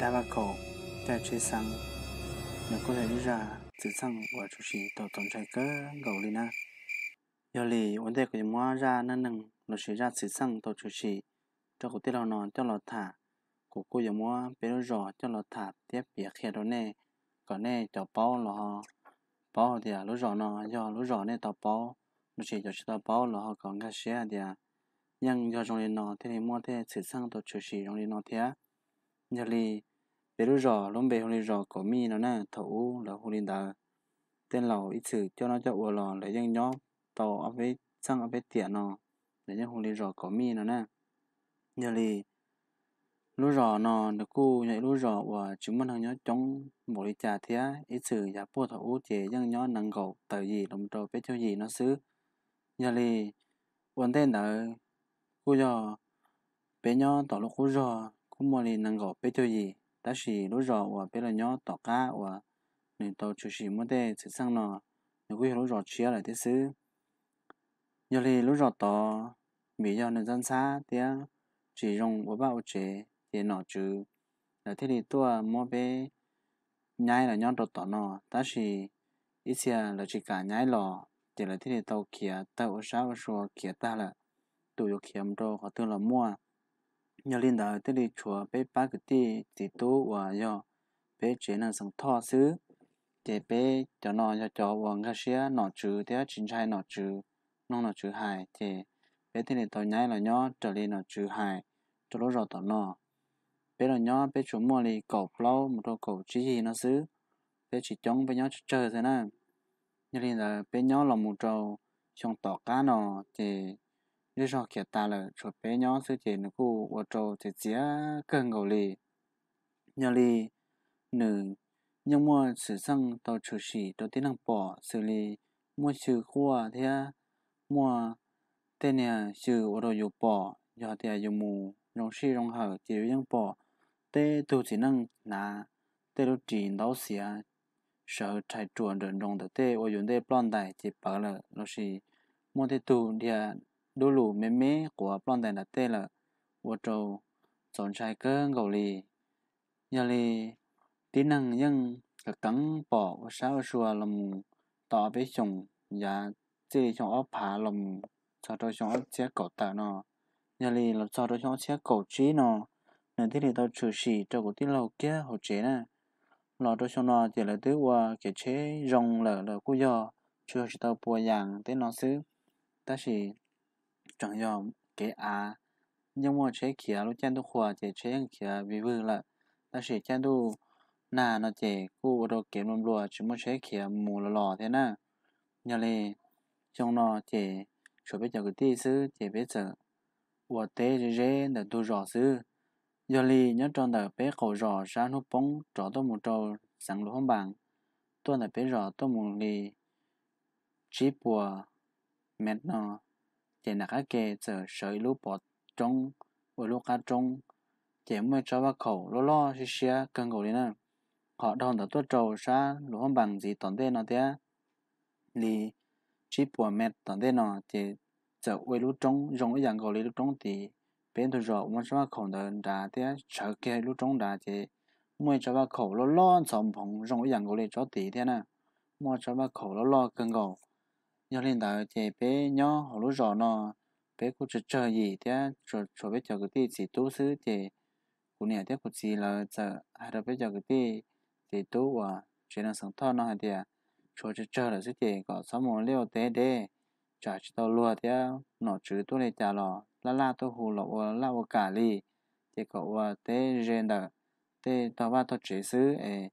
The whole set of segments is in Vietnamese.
Tobacco 在吹桑。那过来日啊，自从我就是都总在个狗里呢。有哩，我带个么 ra nó nâng nó sẽ ra sự sang tổ chủ sĩ cho cụ tiết nó cho lọt thả cụ cụ giờ mua bé nó rõ cho lọt thả tiếp bìa khe đó nè còn nè cho bao lọ bao thì à lú rõ nó do lú rõ nè tao bao nó chỉ cho tao bao còn cái xe thì nhưng do trong nó thì mua thế sự sang tổ chủ sĩ trong nó thì à giờ bé lúc rò lông bé hồi rò có mi nó nè thấu là hồi đá tên lầu ít sử cho nó cho ua lò lấy dân nhóm tàu ở với sang ở với tiền nó lấy dân hồi rò có mi nó nè nhờ lì lúc rò nó được cu nhảy lúc rò và chúng mình hàng nhóc chống một đi trà thế ít sử giả bùa thấu chế dân nhóm năng cầu tờ gì đồng trầu bé cho gì nó xứ nhờ lì quần tên đã cô giờ bé nhóc tỏ lúc cô rò cũng mua đi nặng cầu bé cho gì ta chỉ lúc rõ và bây là nhớ tỏ cá và nên tàu chủ sĩ muốn để sự sang nó nếu quý lúc rõ chia lại thế xứ giờ thì lúc rõ tỏ mỹ do nên dân xa thì chỉ dùng của bao chế thì nó chứ là thế thì tôi mua bé nhái là nhon tỏ nó ta chỉ ít xe là chỉ cả nhái lò chỉ là thế thì tàu kia tàu sáu sáu kia ta là tụi kia mro họ tương là mua nhờ lên đó tới đi chùa bé ba cái ti thì tố và do bé chuyện là sống thọ xứ để bé cho nó cho cho và cái xe nó trừ thế chính trai nó trừ nó nó trừ hai thì bé thế này tao nhái là nhỏ trở lên nó trừ hai cho nó rồi tao nó bé là nhỏ bé chủ mua đi cầu plau một đôi cầu chỉ gì nó xứ bé chỉ chống bé nhỏ chơi thế nè nhờ lên đó bé nhỏ là một trâu trong tỏ cá nó thì như sao kia ta là cho bé nhỏ sư chị nó cô ở trâu thì chỉ cần ngầu lì nữ nhưng mà sử sang tàu trừ sĩ đầu tiên năng bỏ xử lý mua trừ khoa thế mua tên này trừ ở đầu dù giờ thì dù mù rong xì rong hở chỉ vẫn bỏ tê tu chỉ năng là tê lúc chỉ đó xìa sợ chạy chuồn rừng rong tê ở dùng tê plon đại chỉ bảo là nó xì mua tê tu thì đu lù mê mê của bọn đàn đã tê là vô trâu, dọn sai cơ gầu lì nhà lì tí năng nhưng cả cắn bỏ sao xua lòng tỏ với chồng và dạ, chê chồng ốp phá lòng cho tôi chồng ốp chế cổ tạ nó nhà lì là cho tôi chồng chế cổ trí nó nên thế thì tôi trừ xì cho cổ tí lâu kia hồ chế nè lò tôi chồng nó chỉ là thứ qua cái chế rồng lở lở của do chưa chỉ tao bùa yàng thế nó xứ ta chỉ trọng yếu cái à nhưng mà chế kia lúc chân tu khóa chế chế kia vì vừa là ta sẽ chân tu nà nó chế cú đồ kiếm lùm lùa chứ mà chế kia mù lò lò thế nè nhờ lì trong nó chế chỗ bây giờ cái tí sư chế bây giờ của tế rê rê là tu rõ sư giờ lì nhớ tròn đời bé khẩu rõ ra nút bóng rõ tôi một trâu sẵn lũ bằng tôi là bé rõ tôi một lì chỉ bùa mệt nó chỉ là các kẻ chờ sợi lũ bỏ trong và lũ cá trong chỉ mới cho vào khẩu lô lo xí xía cần cầu đi nè họ đồng đã tuốt trầu xa lũ không bằng gì tổn tên nó thế lì chỉ bỏ mệt tổn tên nó chỉ chờ quay lũ trong dùng cái dạng cầu lì lũ trong thì bên tôi rồi muốn cho vào khẩu đợt đã thế sợ kia lũ trong đã chỉ mới cho vào khẩu lô lo sống phòng dùng cái dạng cầu lì cho tí thế nè mới cho vào khẩu lô lo cần cầu nhớ lên đào chế bé nhớ họ lúc rõ nó bé cũng chỉ chờ gì thế cho cho bé chờ cái tí chỉ tu sứ chế cũng nhà thế cũng chỉ là chờ hai đứa bé à, chờ cái tí chỉ tu và chuyện là sống thọ nó hay thế cho chỉ chờ là sứ chế có sáu mươi liều tế đê trả chỉ tao lùa thế nó chữ tu này trả lọ la la tu hù lọ la ô cà ri chế có và thế gen à, đờ thế tao ba tao chỉ sứ ê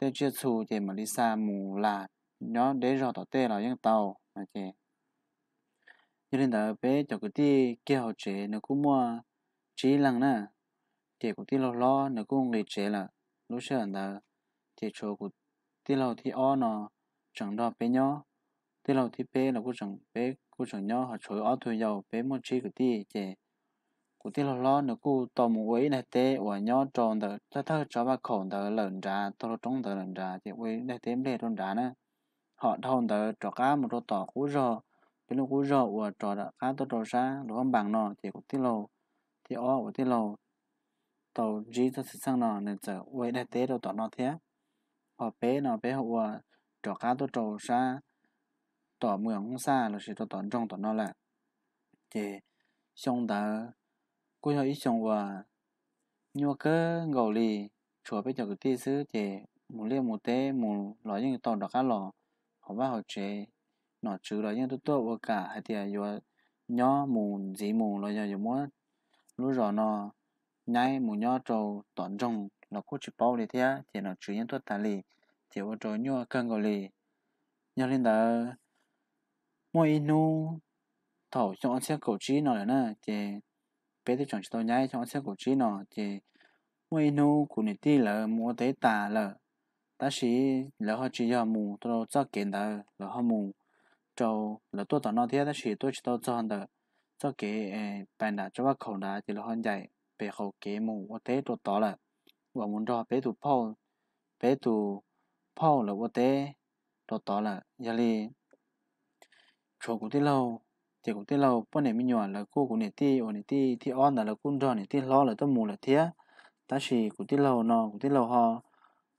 tế chưa chủ chế mà đi xa mù lạt nó để rồi tỏ tê là những tàu mà chị cho nên là bé cho cái tí kia họ chế nó cũng mua chỉ lăng nè thì cũng tí lo lo nó cũng nghỉ chế là lúc xưa là thì chỗ của tí lâu thì o nó chẳng đo bé nhỏ tí lâu thì bé là cũng chẳng bé cũng chẳng nhỏ họ chơi o thôi giàu bé mua chỉ cái tí chế cũng tí lo lo nó cũng tàu một ấy này tê và nhỏ tròn đó cho thơ cho bà khổ đó lợn ra tao trống đó lợn ra thì ấy này tê bé tròn ra nữa họ thôn tới trò cá một trò tỏ cú rò cái nó cú rò của trò đã cá tôi trò xa đồ ông bằng nọ thì cũng tiết lộ thì ó của tiết lộ tàu gì tôi sẽ sang nọ nên giờ quay đại tế đồ tỏ nó thế họ bé nọ bé họ và trò cá tôi trò xa tỏ mượn không xa là sẽ tỏ tỏ trong tỏ nó là thì xong tớ cô cho ý xong và nhua cơ gầu lì chùa bây giờ cái tiết xứ thì một liêu một tế một lọ những tàu đó cá lò họ bắt họ chế nó chứ là những tôi tôi cả hay thì là nhỏ mù dì mù rồi giờ mua lúc rồi nó nhảy mù nhỏ trâu tọn rồng nó cũng chụp bao đi thế thì nó chứ những tôi ta lì thì vào trâu nhỏ cân gọi lì nhớ lên đó mỗi inu thổ chọn xe cổ trí nó nè thì bé thì chọn cho tôi nhảy chọn xe cổ trí nó thì mỗi inu của nít là mua tế tà là 但是然后只要木都早见的，然后木就然后到那天但是都是到早的，早给诶办的，这个口呢，然后在背后给木我得都到了，我们这别都跑，别都跑了，我得都到了，压力，错过的喽。thì cũng tiếc lâu bữa nay mình nhỏ là cô cũng này ti ở này ti thì on là là cũng cho này ti lo là tôi mù là thế ta chỉ cũng tiếc lâu nó cũng tiếc lâu ho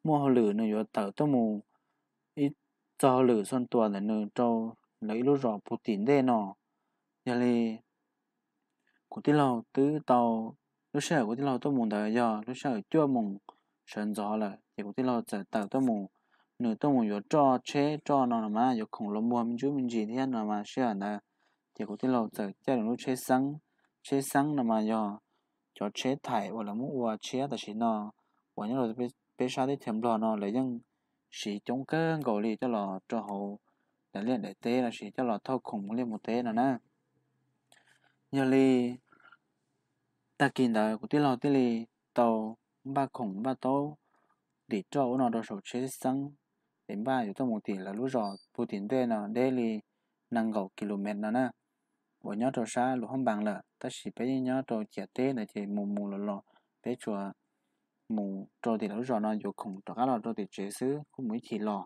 mua hồ lử nữa yo tàu tao mù ít cho lử son tua là nữa cho lấy lúc rõ phụ tín đây nọ giờ của tí lâu tứ tàu lúc sau của tí lâu tao mù đời giờ lúc sau chưa mù sơn gió là thì của tí lâu giờ tàu tao mù nửa tao mù yo cho chế cho nó là mà yo khổng lồ mua mình chú mình gì thế nó mà sẽ là thì của tí lâu giờ cho nó chế sáng chế sáng là mà yo cho chế thải hoặc là mua chế là chỉ nó 我那时候被 bây giờ thì chậm lo nó lấy những sĩ chống cơn gọi đi cho lò cho hồ để liền để té là sĩ cho lò thâu khủng liền một té nó nè nhờ li ta kinh đời của tí lò tí li tàu ba khủng ba tàu để cho nó đồ sổ chế sang đến ba chúng ta một tỷ là lúc rồi bù tiền đây nó đây li năng gầu km nó nè bộ nhớ đồ xa lúc không bằng là ta chỉ phải nhớ đồ chia té là chỉ mù mù lò lò bé chùa mù trâu thì lâu rồi nó dù khủng trò cá lò trâu thì chế xứ không mới chỉ lò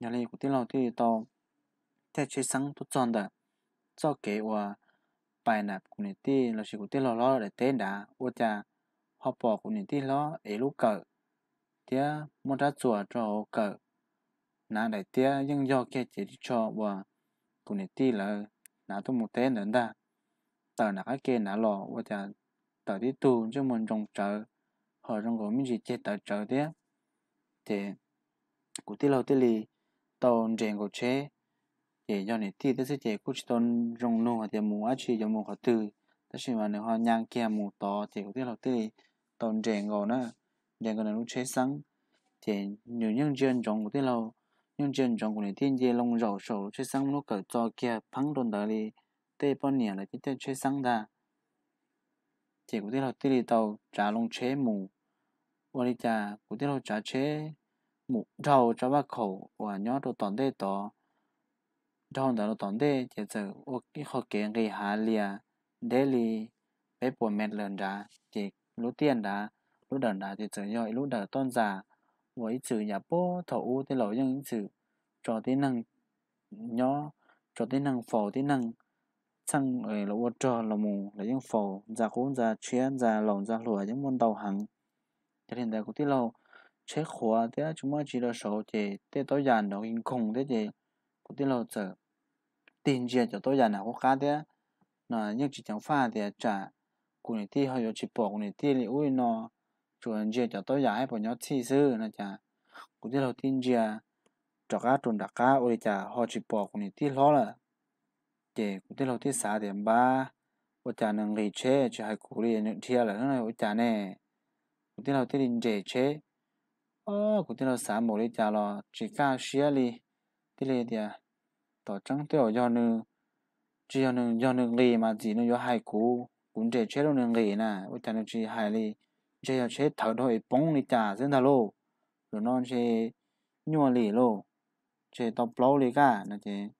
nhà này cũng tiếng lò thì to thế chế sáng tốt chọn đó cho kế và bài nạp của nền ti là sự của tiếng lò lò để tên đã ô cha họ bỏ của nền ti lò ấy lúc cờ tia muốn ra chùa cho cờ nà đại tia nhưng do kia chế cho và của nền ti là nà tôi một tên nữa ta tờ nà cái kia nà lò ô cha tờ đi tu cho mình trồng trời họ trong có mình chỉ chết tại chỗ đấy thì cụ tí lâu tí lì tàu trên của chế để cho này tí tới sẽ chế cũng chỉ tôn rong nô thì mù á chỉ cho mù họ từ tất nhiên mà nếu họ nhang kia mù to thì cụ tí lâu tí lì tàu trên của nó trên của nó lúc chế sáng thì nhiều những dân trong cụ tí lâu những dân trong của nền tiên dê long rầu sầu chế sáng lúc cỡ cho kia phăng đồn đời lì tế bao nhiêu là cái tê chế sáng ta thì cụ tí lâu tí lì tàu trả lông chế mù 我哩家古点路揸车，木绕着把口，我鸟都当得到，绕到路当得，接着我一好见个下哩啊，得哩，别不灭人家，接路点的，路等的，接着要一路的端着，我一直也不头乌的老样一直，做的能鸟，做的能否的能。sang ở lỗ trò là mù là những phò ra cũng ra chuyên ra lòng ra lùa những môn đầu hàng cho nên ta cũng tiết lâu chế khóa thế chúng mới chỉ là số chế thế tối giản đó hình khủng thế chế cũng tiết lâu giờ tiền chế cho tối giản nào cũng khá thế nó nhưng chỉ chẳng pha thế trả cũng như thì hay chỉ bỏ cũng như thì thì ui nó chuẩn chế cho tối giản hay bỏ nhau chi sư nó chả cũng tiết lâu tiền chế cho cá trộn đặc cá ôi chả họ chỉ bỏ cũng như thì lo là chế cũng tiết lâu thế xã điểm ba ôi chả nâng lý chế chỉ hay cũng liền những thiệt là nó này ôi chả này 古天老这里热车，哦，古天老啥毛的家了？只干些哩，这里的，到整掉要呢，只要能要能累嘛，只能要害苦，古热车都能累呢，我讲的只害哩，只要车头头一崩哩家，真的喽，然后是尿哩喽，这到不哩个那些，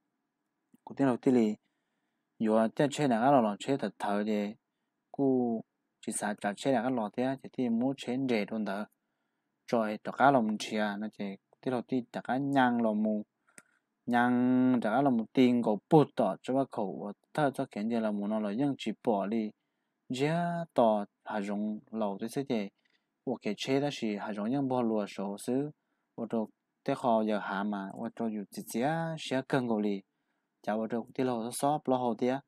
古天老这里，有啊，这车哪个老老车头头的，古。chỉ sa chặt chế là cái lò thế chỉ thì muốn chế để luôn đó rồi cho cá lòng chia nó chỉ tí đầu tí cho cá nhang lòng mù nhang cho cá lòng mù tiền cổ bút tỏ cho bác khẩu ta cho kiến gì là muốn nó là những chỉ bỏ đi giá tỏ hà dùng lầu thế thế thì 我给吃的是还容易不落手，所以我就得好要下嘛，我就有直接写更个哩，叫我就第六是少不好的。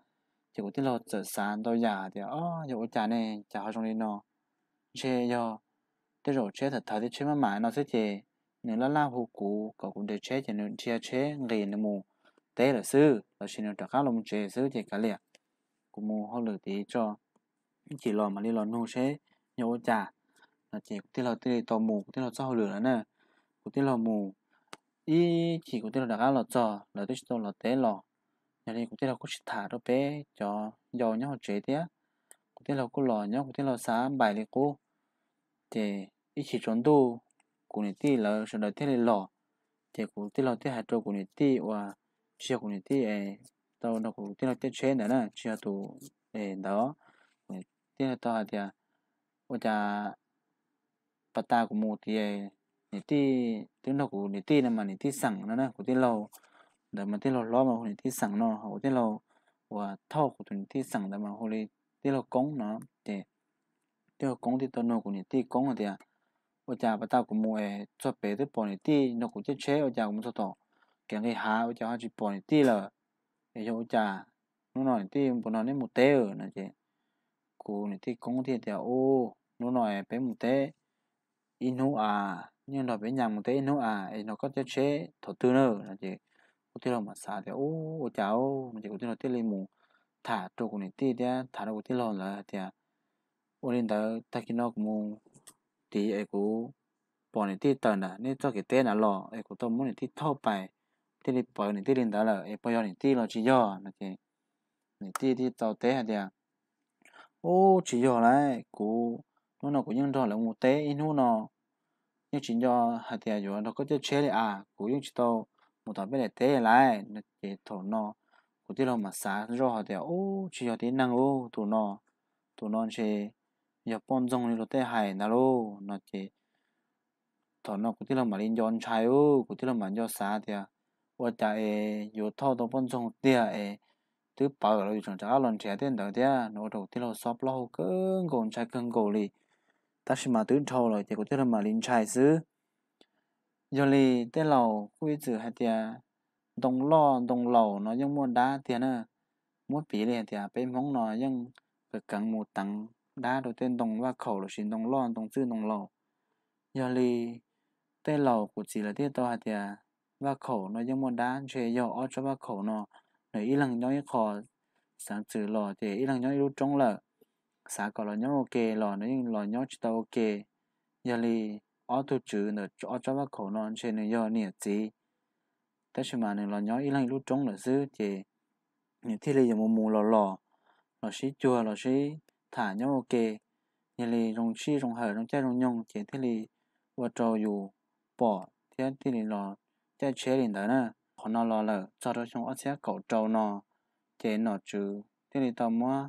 有的老子山到牙的哦，有家呢，家好种的呢，这哟，这肉吃的他的吃嘛买那些的，你那拉糊糊，搞工的吃的你吃吃累了么？thế là sư là xin được các lòng trẻ sư thì cả liền cũng mua họ lựa tí cho chỉ lò mà đi lò nô sẽ nhổ trà là chỉ có tên là tên tò mù có tên là cho lửa nè có tên mù chỉ có tên là các lò trò là tôi cho lò té lò nhà này cũng thế là cũng thả đó bé cho giàu nhau chế thế cũng thế là cũng lò nhau cũng thế là xá bài này cô thì ít chỉ trốn tu cũng này tí là sau đó thế này lò thì cũng thế là thế hạt trâu cũng này tí và chia cũng này tí ấy tao nó cũng thế là thế chế nữa nè chia tụ ấy đó thế là tao thì à, ôi cha bắt ta của một thì này tí tiếng nó cũng này tí là mà này tí sẵn nữa nè cũng thế là đờ mà tiết lo lo mà hồi thì sẵn nó hậu tiết lo và thâu của tuần thì sẵn đờ mà hồi tiết lo cống nó để tiết lo cống thì tôi nó của những tiết cống thì à ở nhà bà tao cũng mua cho bé tới bỏ này nó cũng chết chế ở nhà cũng cho tỏ cái người há ở nhà họ chỉ bỏ này là ở nhà nó nói tiết bọn nó nên một té ở nó chứ của cống thì thì ô nó nói bé một té inu à nhưng nó bé nhà một té inu à nó có chết chế thổ tư nữa là chứ tiêu ô 어디로 마사데 오 오자오 이제 어디로 텔레모 다 쪽으로 띠대 다라고 띠러라 띠야 오린다 타키노 뭐 띠에고 bọn thì nó bỏ tờ nè nên cho cái tên là lò ấy của tôi muốn thì thâu bài thì đi bỏ này thì đến đó là ấy bỏ này thì là chỉ do nó cái này thì thì tàu tế hả ô à. chỉ do này của nó nó của những trò là một té in nó nhưng chỉ do hạt đìa rồi nó có chơi chế à của những chỉ tàu một tập bên này thế lại nó chỉ thổ nó cụ tiết mà xả rồi họ thấy, ô chỉ cho tiếng năng ô thổ nó thổ nó chỉ giờ bom rong đi lo tê hài nào, lô nó chỉ thổ nó cụ tiết mà lên yon chai ô cụ tiết mà cho xả thì à ô ta ê yo thọ đồ bom rong tia ê thứ bảo rồi chúng ta lần trẻ tiền đầu tiên nó đầu tiên là shop lo cưng còn chai cưng cồn đi, ta chỉ mà thứ thâu rồi thì cụ tiết mà linh chai xứ giờ lì tên lầu quy chữ hạt tiệt đồng lo đồng lầu nó nhưng mua đá tiền à mua phí liền thì bên mong nó nhưng phải cần một tặng đá đầu tên đồng và khẩu là xin đồng lo đồng chữ đồng lầu giờ lì tên lầu của chỉ là tiệt to hay tiệt và khẩu nó nhưng mua đá chơi giờ ở cho và khẩu nó nơi ý lăng nhói khó sáng chữ lò thì ý lăng nhói lúc trống lợ sáng có lò nhói ok lò nó nhưng lò nhói chỉ tao ok giờ lì ở tu chữ nữa ở cho bác khổ non trên này do nhiệt gì thế chứ mà này là nhớ ý lành lúc trống là dư thì nhiệt thi lý một mù lò lò lò xí chua lò xí thả nhau ok nhiệt lý rong xí rong hở rong chai rong nhông chỉ thi lý và trò dù bỏ thế thi lý lò chai chế liền đó nè còn nó lò lờ cho đó trong ở xe cậu trâu nó chế nó chứ thi lý tao mua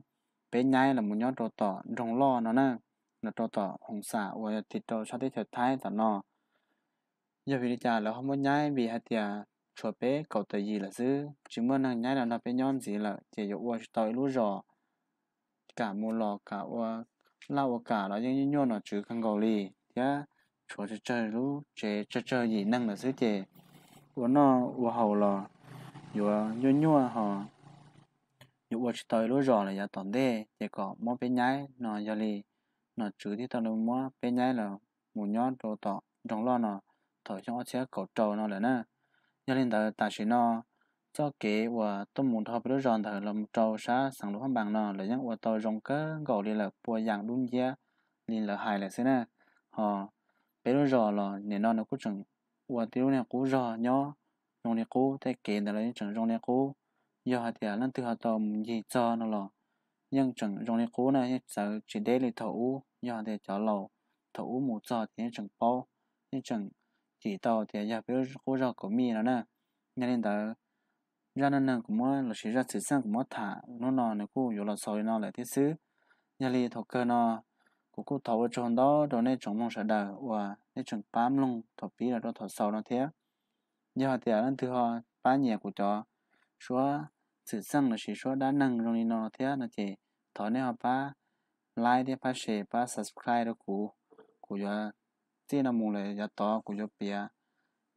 bé nhai là một nhóm đồ tỏ rong lo nó nè nó to tỏ hồng xả và to cho sao thế thiệt thái tỏ nó giờ vì cha là không muốn nhái vì hạt tiệt chùa bé cậu tự gì là dư chỉ muốn nàng nhái là nó bé nhon gì là chỉ dụ qua tỏi lú rò cả mua lò cả qua lao cả nó những nhon nó chứ không gò lì nhá chùa chơi chơi lú chơi chơi chơi gì năng là dư chơi của nó của hầu lò, dụ nhua nhua họ dụ qua tỏi lú rò là giờ tòn đê chỉ có mỗi bé nhái nó giờ nó chữ thì tao nó mua bên nhái là một nhóm đồ tỏ trong lo nó thở cho xe cầu trầu nó là nè cho nên tại tại sự nó cho kế và tôi muốn thọ với ròn thở làm trầu xa sẵn lúc bằng nó là những và tôi rong cơ gầu đi là bùa dạng đúng giá nên là hài là thế nè họ bây giờ rò là nên nó nó cũng chẳng và tiêu này cũng rò nhó trong này cũng thấy kế là những trường trong này cũng giờ thì là lần thứ hai tao gì cho nó là nhưng chẳng trong này cố này sợ chỉ để lại thấu do để cho lầu thấu một giờ thì chẳng bao nhưng chẳng chỉ tàu thì giờ bây giờ cố giờ của nữa nè nhà nên tới ra nên là cũng mới là chỉ ra sự sang cũng mới thả nó nọ này cô rồi là soi nó lại thế xứ nhà li thầu cơ nó của cô thầu ở trong đó rồi nên chẳng mong sợ đời và nên chẳng bám lung thầu bí là đó thầu sâu nó thế nhà thì ở đây thứ hai ba nhà của cho số sự sang là chỉ số đã nâng rồi nó thế là chỉ ทอเนี่ยป้าไลค์ที่ป้าแชร์ป้า subscribe แล้วกูกูจะเจ้ามุงเลยจะต่อกูจะเปีย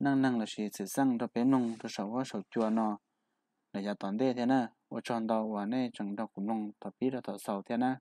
นั่งนั่งเลยสิสื่อสั่งจะเป็นนงจะสาวว่าสาวจัวนอเลยจะตอนเด้เท่านะว่าจอนดาววันนี้จังดาวกุมนงต่อปีเราต่อเสาเท่านะ